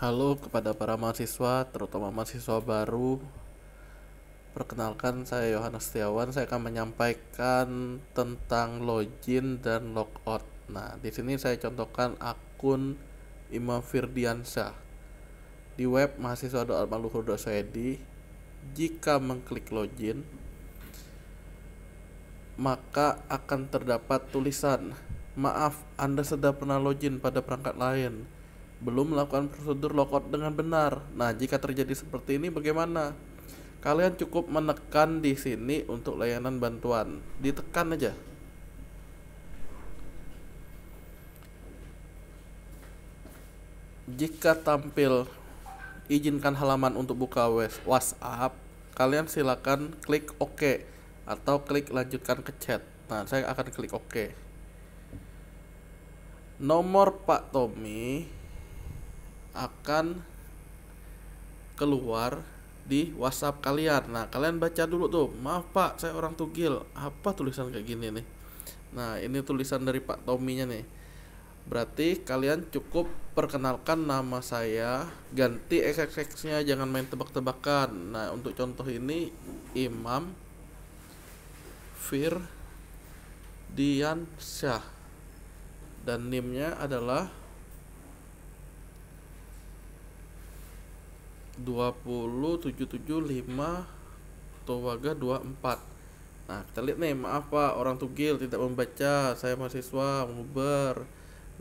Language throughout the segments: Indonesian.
Halo kepada para mahasiswa, terutama mahasiswa baru. Perkenalkan saya Yohanes Setiawan, saya akan menyampaikan tentang login dan logout. Nah, di sini saya contohkan akun Imam Firdiansyah di web mahasiswa.almaluhur.id. Jika mengklik login, maka akan terdapat tulisan, "Maaf, Anda sudah pernah login pada perangkat lain." belum melakukan prosedur lockout dengan benar. Nah, jika terjadi seperti ini bagaimana? Kalian cukup menekan di sini untuk layanan bantuan. Ditekan aja. Jika tampil izinkan halaman untuk buka WhatsApp, kalian silakan klik OK atau klik lanjutkan ke chat. Nah, saya akan klik OK. Nomor Pak Tommy akan keluar di WhatsApp kalian. Nah, kalian baca dulu tuh. Maaf Pak, saya orang Tugil. Apa tulisan kayak gini nih? Nah, ini tulisan dari Pak Tominya nih. Berarti kalian cukup perkenalkan nama saya, ganti XXX-nya, jangan main tebak-tebakan. Nah, untuk contoh ini Imam Fir Diansyah dan nimnya adalah 2775 Towaga 24 Nah, kita lihat nih, maaf Pak, orang tugil tidak membaca, saya mahasiswa, menguber.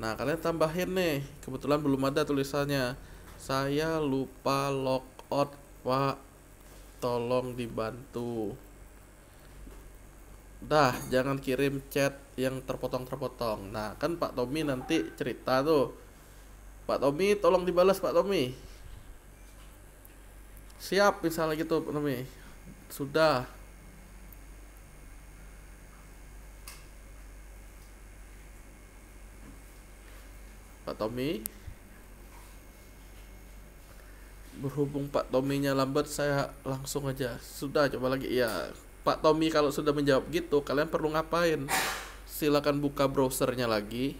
Nah, kalian tambahin nih, kebetulan belum ada tulisannya. Saya lupa logout, Pak. Tolong dibantu. Dah, jangan kirim chat yang terpotong-terpotong. Nah, kan Pak Tommy nanti cerita tuh. Pak Tommy, tolong dibalas Pak Tommy siap misalnya gitu Tommy sudah Pak Tommy berhubung Pak Tommy-nya lambat saya langsung aja sudah coba lagi ya Pak Tommy kalau sudah menjawab gitu kalian perlu ngapain silakan buka browsernya lagi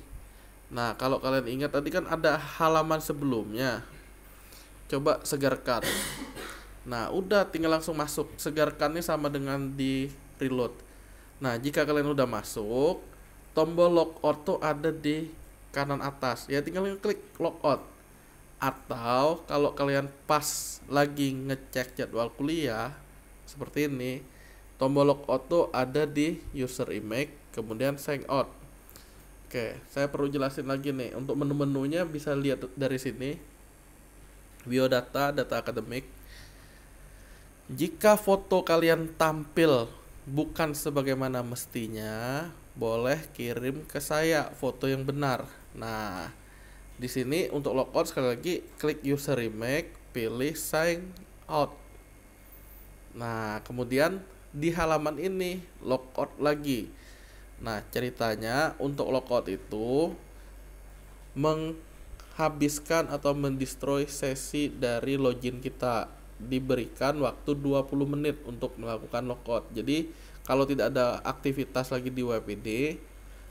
nah kalau kalian ingat tadi kan ada halaman sebelumnya coba segarkan Nah, udah tinggal langsung masuk. Segarkannya sama dengan di reload. Nah, jika kalian udah masuk, tombol lock out tuh ada di kanan atas. Ya tinggal klik lock out. Atau kalau kalian pas lagi ngecek jadwal kuliah seperti ini, tombol lock out tuh ada di user image, kemudian sign out. Oke, saya perlu jelasin lagi nih. Untuk menu-menunya bisa lihat dari sini. Biodata, data akademik, jika foto kalian tampil bukan sebagaimana mestinya, boleh kirim ke saya foto yang benar. Nah, di sini untuk logout sekali lagi klik user remake, pilih sign out. Nah, kemudian di halaman ini logout lagi. Nah, ceritanya untuk logout itu menghabiskan atau mendestroy sesi dari login kita diberikan waktu 20 menit untuk melakukan logout. Jadi kalau tidak ada aktivitas lagi di WPD,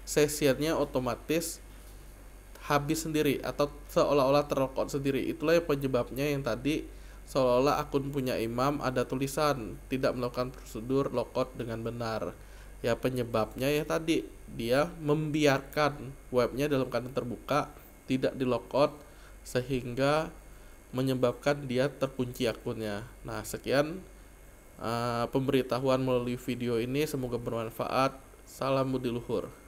sessionnya otomatis habis sendiri atau seolah-olah terlogout sendiri. Itulah yang penyebabnya yang tadi seolah-olah akun punya imam ada tulisan tidak melakukan prosedur logout dengan benar. Ya penyebabnya ya tadi dia membiarkan webnya dalam keadaan terbuka tidak di logout sehingga menyebabkan dia terkunci akunnya. Nah, sekian uh, pemberitahuan melalui video ini. Semoga bermanfaat. Salam Budi Luhur.